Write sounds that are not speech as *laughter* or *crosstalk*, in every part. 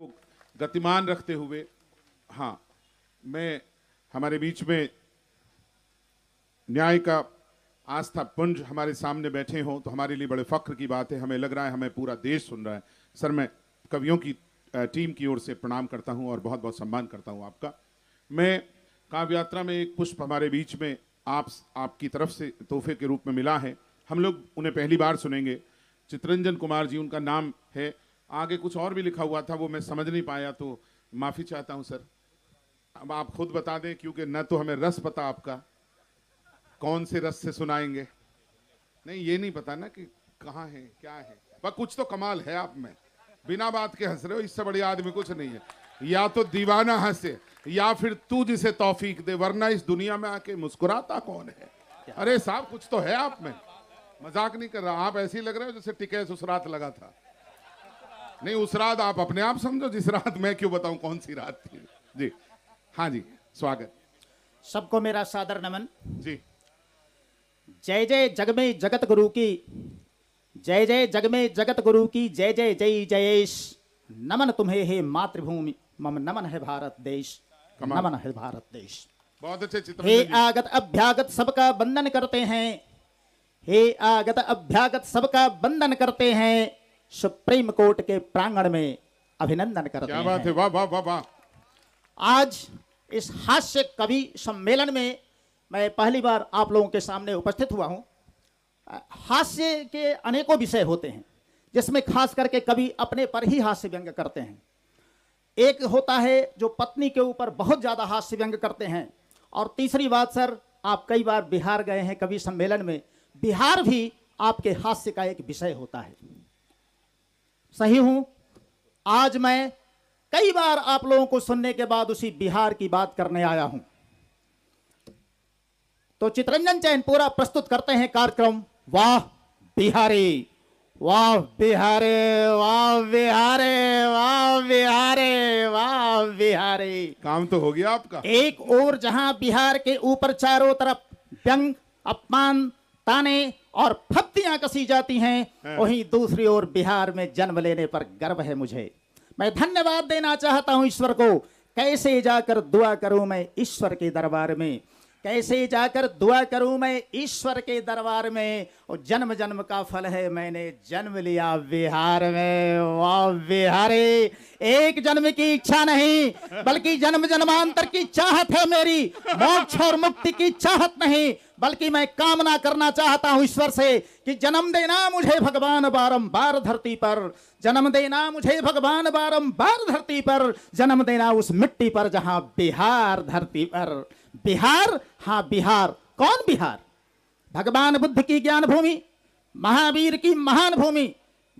को गतिमान रखते हुए हाँ मैं हमारे बीच में न्याय का आस्था पुंज हमारे सामने बैठे हों तो हमारे लिए बड़े फख्र की बात है हमें लग रहा है हमें पूरा देश सुन रहा है सर मैं कवियों की टीम की ओर से प्रणाम करता हूं और बहुत बहुत सम्मान करता हूं आपका मैं काव्य यात्रा में एक पुष्प हमारे बीच में आप आपकी तरफ से तोहफे के रूप में मिला है हम लोग उन्हें पहली बार सुनेंगे चित्रंजन कुमार जी उनका नाम है आगे कुछ और भी लिखा हुआ था वो मैं समझ नहीं पाया तो माफ़ी चाहता हूँ सर अब आप खुद बता दें क्योंकि न तो हमें रस पता आपका कौन से रस से सुनाएंगे नहीं ये नहीं पता ना कि कहाँ है क्या है पर कुछ तो कमाल है आप में बिना बात के हंस रहे हो इससे बड़ी आदमी कुछ नहीं है या तो दीवाना हंसे या फिर तू जिसे तौफीक दे वरना इस दुनिया में आके मुस्कुराता कौन है अरे साहब कुछ तो है आप में मजाक नहीं कर रहा आप ऐसे ही लग रहे हो जैसे टिके सुसरात लगा था नहीं उस रात आप अपने आप समझो जिस रात मैं क्यों बताऊं कौन सी रात थी जी हाँ जी स्वागत सबको मेरा सादर नमन जी जय जय जग में जगत गुरु की जय जय जग में जगत गुरु की जय जय जय जयेश नमन तुम्हें हे मातृभूमि मम नमन है भारत देश नमन है भारत देश बहुत अच्छे चित्र हे आगत अभ्यागत सबका बंधन करते हैं हे आगत अभ्यागत सबका बंधन करते हैं सुप्रीम कोर्ट के प्रांगण में अभिनंदन करते हैं बात है वाह वाह वाह वाह आज इस हास्य कवि सम्मेलन में मैं पहली बार आप लोगों के सामने उपस्थित हुआ हूं हास्य के अनेकों विषय होते हैं जिसमें खास करके कवि अपने पर ही हास्य व्यंग करते हैं एक होता है जो पत्नी के ऊपर बहुत ज़्यादा हास्य व्यंग करते हैं और तीसरी बात सर आप कई बार बिहार गए हैं कवि सम्मेलन में बिहार भी आपके हास्य का एक विषय होता है सही हूं आज मैं कई बार आप लोगों को सुनने के बाद उसी बिहार की बात करने आया हूं तो चित्रंजन चैन पूरा प्रस्तुत करते हैं कार्यक्रम वाह बिहारी वाह बिहारे वाह बिहारे वाह बिहारे वाह बिहारे काम तो हो गया आपका एक और जहां बिहार के ऊपर चारों तरफ व्यंग अपमान ताने और फत्तियां कसी जाती हैं हाँ। वहीं दूसरी ओर बिहार में जन्म लेने पर गर्व है मुझे मैं धन्यवाद देना चाहता हूं ईश्वर को कैसे जाकर दुआ करूं मैं ईश्वर के दरबार में कैसे जाकर दुआ करूं मैं ईश्वर के दरबार में और जन्म जन्म का फल है मैंने जन्म लिया बिहार में वाह बिहारी एक जन्म की इच्छा नहीं बल्कि जन्म जन्मांतर की चाहत है मेरी मोक्ष और मुक्ति की चाहत नहीं बल्कि मैं कामना करना चाहता हूं ईश्वर से कि जन्म देना मुझे भगवान बारंबार धरती पर जन्म देना मुझे भगवान बारंबार धरती पर जन्म देना उस मिट्टी पर जहां बिहार धरती पर बिहार हाँ बिहार कौन बिहार भगवान बुद्ध की ज्ञान भूमि महावीर की महान भूमि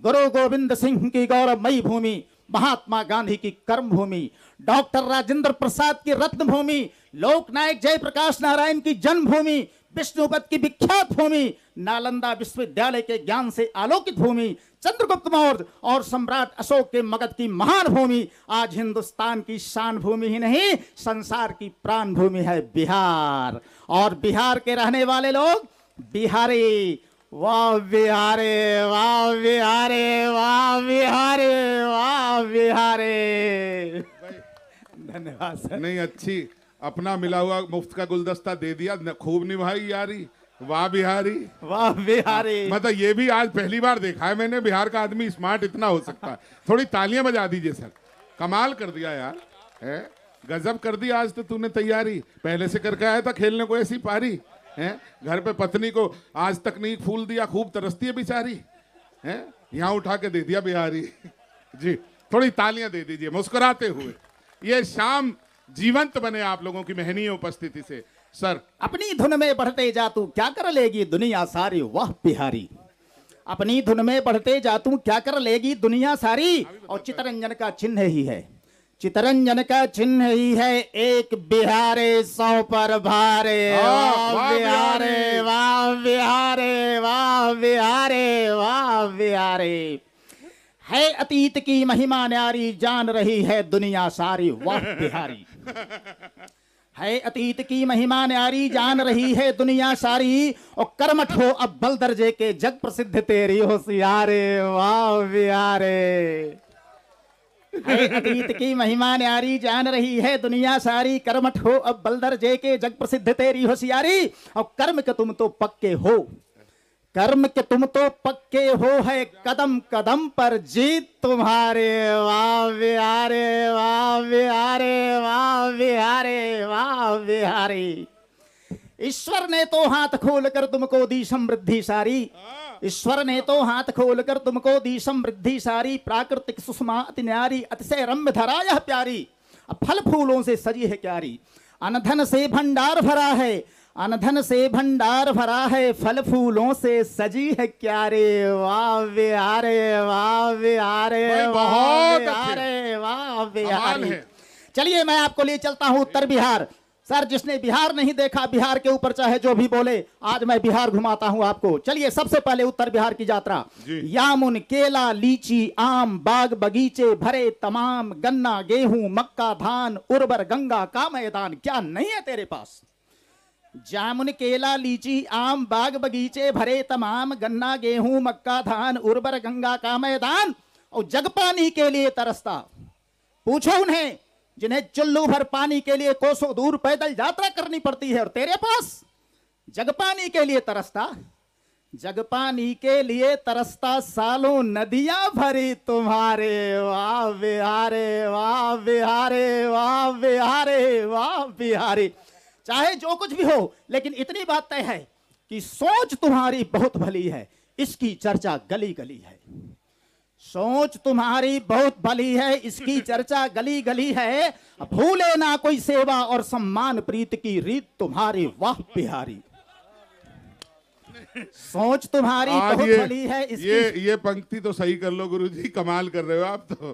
गुरु गोविंद सिंह की गौरवमयी भूमि महात्मा गांधी की कर्म भूमि डॉक्टर राजेंद्र प्रसाद की रत्न भूमि लोकनायक जयप्रकाश नारायण की जन्मभूमि विष्णुपत की विख्यात भूमि नालंदा विश्वविद्यालय के ज्ञान से आलोकित भूमि चंद्रगुप्त मौर्य और सम्राट अशोक के मगध की महान भूमि आज हिंदुस्तान की शान भूमि ही नहीं संसार की प्राण भूमि है बिहार और बिहार के रहने वाले लोग बिहारी वाह बिहारे वाह बिहारे वाह बिहारे वाह बिहारे धन्यवाद नहीं अच्छी अपना मिला हुआ मुफ्त का गुलदस्ता दे दिया खूब निभाई यारी वाह बिहारी वाह बिहारी मतलब ये भी आज पहली बार देखा है मैंने बिहार का आदमी स्मार्ट इतना हो सकता है थोड़ी तालियां बजा दीजिए सर कमाल कर दिया यार है गजब कर दी आज तो तूने तैयारी पहले से करके आया था खेलने को ऐसी पारी है घर पे पत्नी को आज तक नहीं फूल दिया खूब तरसती है बिचारी है यहाँ उठा के दे दिया बिहारी *laughs* जी थोड़ी तालियां दे दीजिए मुस्कुराते हुए ये शाम जीवंत बने आप लोगों की महनीय उपस्थिति से सर अपनी धुन में बढ़ते जातू क्या कर लेगी दुनिया सारी वह बिहारी अपनी धुन में बढ़ते जातू क्या कर लेगी दुनिया सारी और चितरंजन का चिन्ह ही है चितरंजन का चिन्ह ही है एक बिहारे सौ पर भारे हाँ, वाह बिहारे वाह बिहारे वाह बिहारे वाह बिहारे है अतीत की महिमा न्यारी जान रही है दुनिया सारी वाह बिहारी है अतीत की महिमा न्यारी जान रही है दुनिया सारी और कर्मठ हो अब्बल दर्जे के जग प्रसिद्ध तेरी होशियारे वाह वाहरे अतीत की महिमा न्यारी जान रही है दुनिया सारी कर्मठ हो अब बलदर जे के जग प्रसिद्ध तेरी होशियारी और कर्म के तुम तो पक्के हो कर्म के तुम तो पक्के हो है कदम कदम पर जीत तुम्हारे वाह बिहारे वाह बिहारे वाह बिहारे वाह बिहारे ईश्वर ने तो हाथ खोलकर तुमको दी समृद्धि सारी ईश्वर ने तो हाथ खोलकर तुमको दी समृद्धि सारी प्राकृतिक सुषमा अति न्यारी अतिशय रम्य धरा यह प्यारी फल फूलों से सजी है क्यारी अनधन से भंडार भरा है अनधन से भंडार भरा है फल फूलों से सजी है क्या रे वाह वे आ रे वाह वे आ रे बहुत वाह वे आ रे चलिए मैं आपको लिए चलता हूँ उत्तर बिहार सर जिसने बिहार नहीं देखा बिहार के ऊपर चाहे जो भी बोले आज मैं बिहार घुमाता हूं आपको चलिए सबसे पहले उत्तर बिहार की यात्रा यामुन केला लीची आम बाग बगीचे भरे तमाम गन्ना गेहूं मक्का धान उर्वर गंगा का मैदान क्या नहीं है तेरे पास जामुन केला लीची आम बाग बगीचे भरे तमाम गन्ना गेहूं मक्का धान उर्वर गंगा का मैदान और जग पानी के लिए तरसता पूछो उन्हें जिन्हें चुल्लू भर पानी के लिए कोसों दूर पैदल यात्रा करनी पड़ती है और तेरे पास जग पानी के लिए तरसता जग पानी के लिए तरसता सालों नदियां भरी तुम्हारे वाह बिहारे वाह बिहारे वाह बिहारे वाह बिहारे, चाहे जो कुछ भी हो लेकिन इतनी बात तय है कि सोच तुम्हारी बहुत भली है इसकी चर्चा गली गली है सोच तुम्हारी बहुत भली है इसकी *laughs* चर्चा गली गली है भूले ना कोई सेवा और सम्मान प्रीत की रीत तुम्हारी वाह बिहारी सोच तुम्हारी बहुत भली है इसकी ये ये पंक्ति तो सही कर लो गुरुजी कमाल कर रहे हो आप तो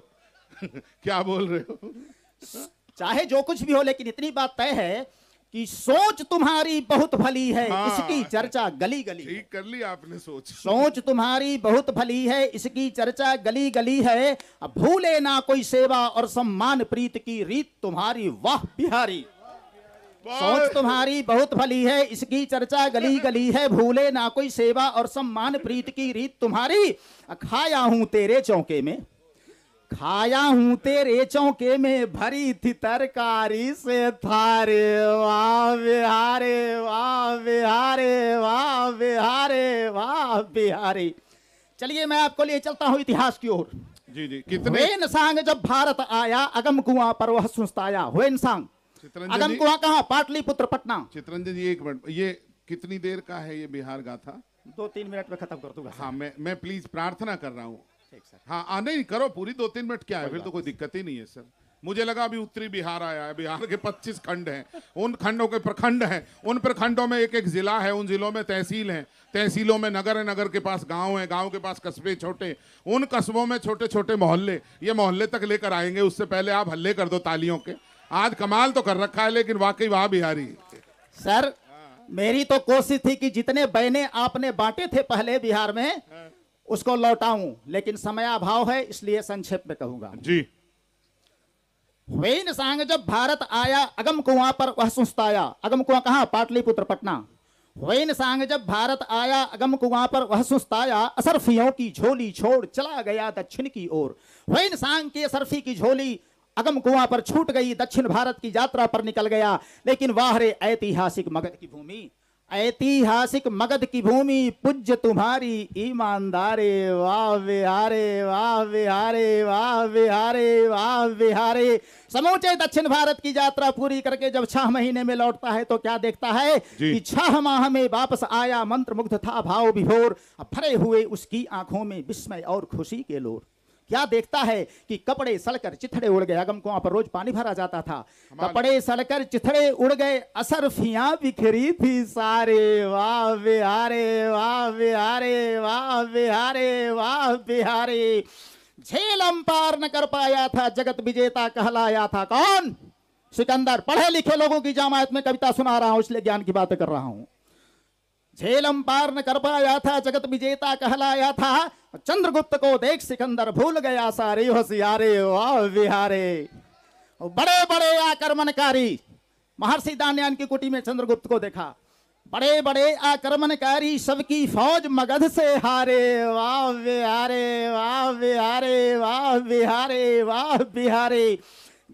*laughs* क्या बोल रहे हो चाहे जो कुछ भी हो लेकिन इतनी बात तय है कि सोच तुम्हारी बहुत भली है हाँ, इसकी चर्चा गली गली ठीक कर ली आपने सोच सोच तुम्हारी बहुत भली है इसकी चर्चा गली गली है भूले ना कोई सेवा और सम्मान प्रीत की रीत तुम्हारी वाह बिहारी सोच तुम्हारी बहुत भली है इसकी चर्चा गली गली है भूले ना कोई सेवा और सम्मान प्रीत की रीत तुम्हारी खाया हूं तेरे चौके में खाया हूं तेरे चौके में भरी थी तरकारी से थारे वाह बिहारे वाह बिहारे वाह बिहारे वाह बिहारे चलिए मैं आपको लिए चलता हूँ इतिहास की ओर जी जी कितने इंसान जब भारत आया अगम कुआ पर वह सुस्ताया हुए इंसान अगम कुआ कहा पाटलिपुत्र पटना चित्रंजन जी एक मिनट ये कितनी देर का है ये बिहार गाथा दो तीन मिनट में खत्म कर दूंगा हाँ मैं मैं प्लीज प्रार्थना कर रहा हूँ हाँ आ, हाँ, नहीं करो पूरी दो तीन मिनट क्या है फिर तो कोई दिक्कत ही नहीं है सर मुझे लगा अभी उत्तरी बिहार आया है बिहार के 25 खंड हैं उन खंडों के प्रखंड हैं उन प्रखंडों में एक एक ज़िला है उन ज़िलों में तहसील हैं तहसीलों में नगर है नगर के पास गांव है गांव के पास कस्बे छोटे उन कस्बों में छोटे छोटे मोहल्ले ये मोहल्ले तक लेकर आएंगे उससे पहले आप हल्ले कर दो तालियों के आज कमाल तो कर रखा है लेकिन वाकई वहाँ बिहारी सर हाँ। मेरी तो कोशिश थी कि जितने बहने आपने बांटे थे पहले बिहार में हाँ। उसको लौटाऊं लेकिन समय अभाव है इसलिए संक्षेप में कहूंगा जी वेन सांग जब भारत आया अगम कुआ पर वह सुस्ताया अगम कुआ कहा पाटलिपुत्र पटना वेन सांग जब भारत आया अगम कुआ पर वह सुस्ताया असरफियों की झोली छोड़ चला गया दक्षिण की ओर वेन सांग की असरफी की झोली अगम कुआ पर छूट गई दक्षिण भारत की यात्रा पर निकल गया लेकिन वाहरे ऐतिहासिक मगध की भूमि ऐतिहासिक मगध की भूमि पूज्य तुम्हारी ईमानदारे वाह विहारे वाह विहारे वाह विहारे वाह विहारे समूचे दक्षिण भारत की यात्रा पूरी करके जब छह महीने में लौटता है तो क्या देखता है कि छह माह में वापस आया मंत्र मुग्ध था भाव विभोर भरे हुए उसकी आंखों में विस्मय और खुशी के लोर क्या देखता है कि कपड़े सड़कर चिथड़े उड़ गए अगम कुआ पर रोज पानी भरा जाता था कपड़े सड़कर चिथड़े उड़ गए असर फिया बिखरी थी सारे वाह बिहारे वाह बिहारे वाह बिहारे वाह बिहारे झेल अंपार न कर पाया था जगत विजेता कहलाया था कौन सिकंदर पढ़े लिखे लोगों की जामायत में कविता सुना रहा हूं इसलिए ज्ञान की बात कर रहा हूं झेलम पार न कर पाया था जगत विजेता कहलाया था चंद्रगुप्त को देख सिकंदर भूल गया सारे होशियारे वाह बिहारे बड़े बड़े आक्रमणकारी महर्षि दान्यान की कुटी में चंद्रगुप्त को देखा बड़े बड़े आक्रमणकारी सबकी फौज मगध से हारे वाह बिहारे वाह बिहारे वाह बिहारे वाह बिहारे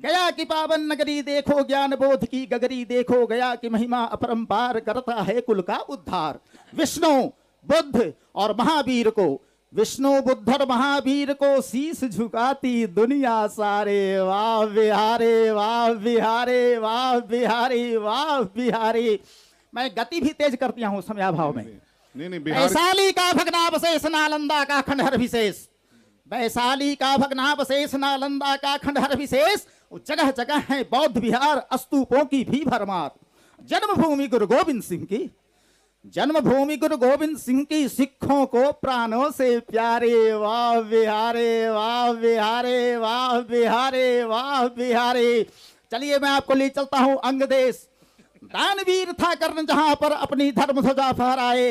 गया की पावन नगरी देखो ज्ञान बोध की गगरी देखो गया की महिमा अपरंपार करता है कुल का उद्धार विष्णु बुद्ध और महावीर को विष्णु बुद्ध और महावीर को शीश झुकाती दुनिया सारे वाह बिहारे वाह बिहारे वाह बिहारी वाह बिहारी मैं गति भी तेज करती दिया हूँ समयाभाव में नहीं नहीं वैशाली का भगनावशेष नालंदा का खंडहर विशेष वैशाली का भगनावशेष नालंदा का खंडहर विशेष जगह जगह है बौद्ध विहार अस्तूपों की भी भरमार जन्मभूमि गुरु गोविंद सिंह की जन्मभूमि गुरु गोविंद सिंह की सिखों को प्राणों से प्यारे वाह बिहारे वाह बिहारे वाह बिहारे वाह बिहारे चलिए मैं आपको ले चलता हूं अंग देश दानवीर था कर्ण जहां पर अपनी धर्म ध्वजा फहराए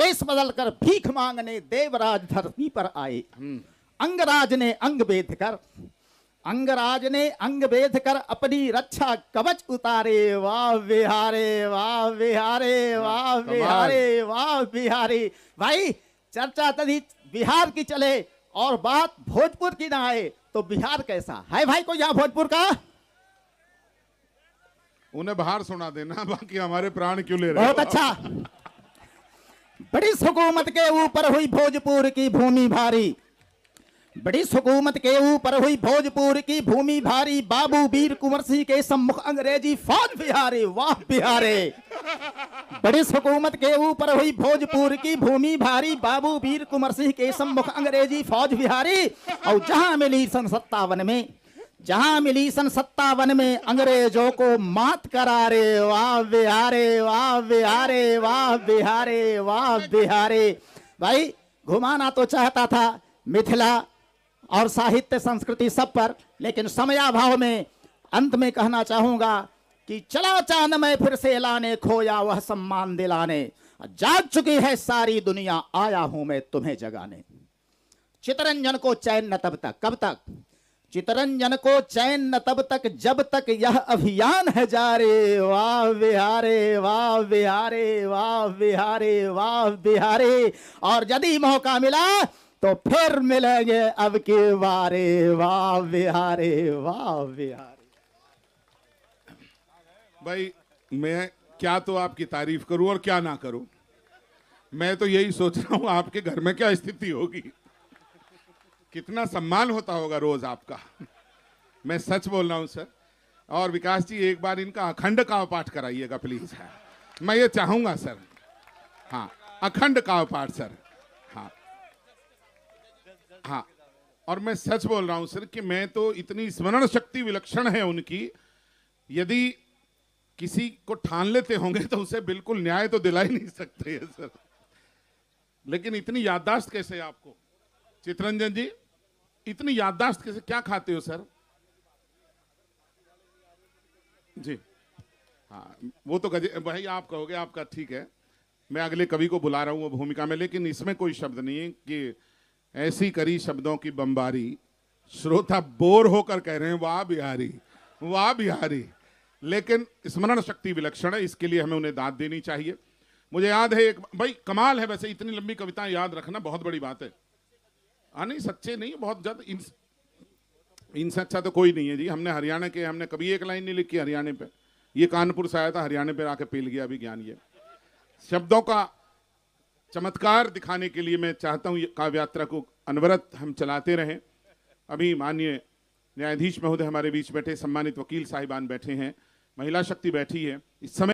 वेश बदल कर भीख मांगने देवराज धरती पर आए हम्म। अंगराज ने अंग बेद कर अंगराज ने अंग भेद कर अपनी रक्षा कवच उतारे वाह बिहारे वाह बिहारे वाह हाँ, बिहारे वाह बिहारी भाई चर्चा तभी बिहार की चले और बात भोजपुर की ना आए तो बिहार कैसा है भाई को यहाँ भोजपुर का उन्हें बाहर सुना देना बाकी हमारे प्राण क्यों ले रहे बहुत अच्छा ब्रिटिश हुकूमत के ऊपर हुई भोजपुर की भूमि भारी ब्रिटिश हुकूमत के ऊपर हुई भोजपुर की भूमि भारी बाबू वीर कुंवर सिंह के सम्मुख अंग्रेजी फौज बिहारे वाह बिहारे ब्रिटिश हुकूमत के ऊपर हुई भोजपुर की भूमि भारी बाबू वीर कुंवर सिंह के सम्मुख अंग्रेजी फौज बिहारी और जहां मिली सन सत्तावन में जहां मिली सन सत्तावन में अंग्रेजों को मात करा रे वाह बिहारे वाह बिहारे वाह बिहारे वाह बिहारे भाई घुमाना तो चाहता था मिथिला और साहित्य संस्कृति सब पर लेकिन समयाभाव में अंत में कहना चाहूंगा कि चला चांद में फिर से लाने खोया वह सम्मान दिलाने जाग चुकी है सारी दुनिया आया हूं मैं तुम्हें जगाने चितरंजन को चैन न तब तक कब तक चितरंजन को चैन न तब तक जब तक यह अभियान है जारे वाह बिहारे वाह बिहारे वाह बिहारे वाह बिहारे और यदि मौका मिला तो फिर मिलेंगे अब के बारे वाह बिहारे वाह बिहारे भाई मैं क्या तो आपकी तारीफ करूं और क्या ना करूं मैं तो यही सोच रहा हूं आपके घर में क्या स्थिति होगी कितना सम्मान होता होगा रोज आपका मैं सच बोल रहा हूं सर और विकास जी एक बार इनका अखंड काव पाठ कराइएगा प्लीज मैं ये चाहूंगा सर हाँ अखंड काव पाठ सर हाँ और मैं सच बोल रहा हूं सर कि मैं तो इतनी स्मरण शक्ति विलक्षण है उनकी यदि किसी को ठान लेते होंगे तो उसे बिल्कुल न्याय तो दिला ही नहीं सकते है सर लेकिन इतनी याददाश्त कैसे है आपको चित्रंजन जी इतनी याददाश्त कैसे क्या खाते हो सर जी हाँ वो तो गजे भाई आप कहोगे आपका ठीक है मैं अगले कवि को बुला रहा हूँ वो भूमिका में लेकिन इसमें कोई शब्द नहीं है कि ऐसी करी शब्दों की बम्बारी श्रोता बोर होकर कह रहे हैं वाह बिहारी वाह बिहारी लेकिन स्मरण शक्ति विलक्षण है इसके लिए हमें उन्हें दाद देनी चाहिए मुझे याद है एक भाई कमाल है वैसे इतनी लंबी कविता याद रखना बहुत बड़ी बात है हाँ नहीं सच्चे नहीं बहुत ज़्यादा इन इनसे अच्छा तो कोई नहीं है जी हमने हरियाणा के हमने कभी एक लाइन नहीं लिखी हरियाणा पे ये कानपुर से आया था हरियाणा पे आके पेल गया अभी ज्ञान ये शब्दों का चमत्कार दिखाने के लिए मैं चाहता हूँ काव्य यात्रा को अनवरत हम चलाते रहें अभी माननीय न्यायाधीश महोदय हमारे बीच बैठे सम्मानित वकील साहिबान बैठे हैं महिला शक्ति बैठी है इस समय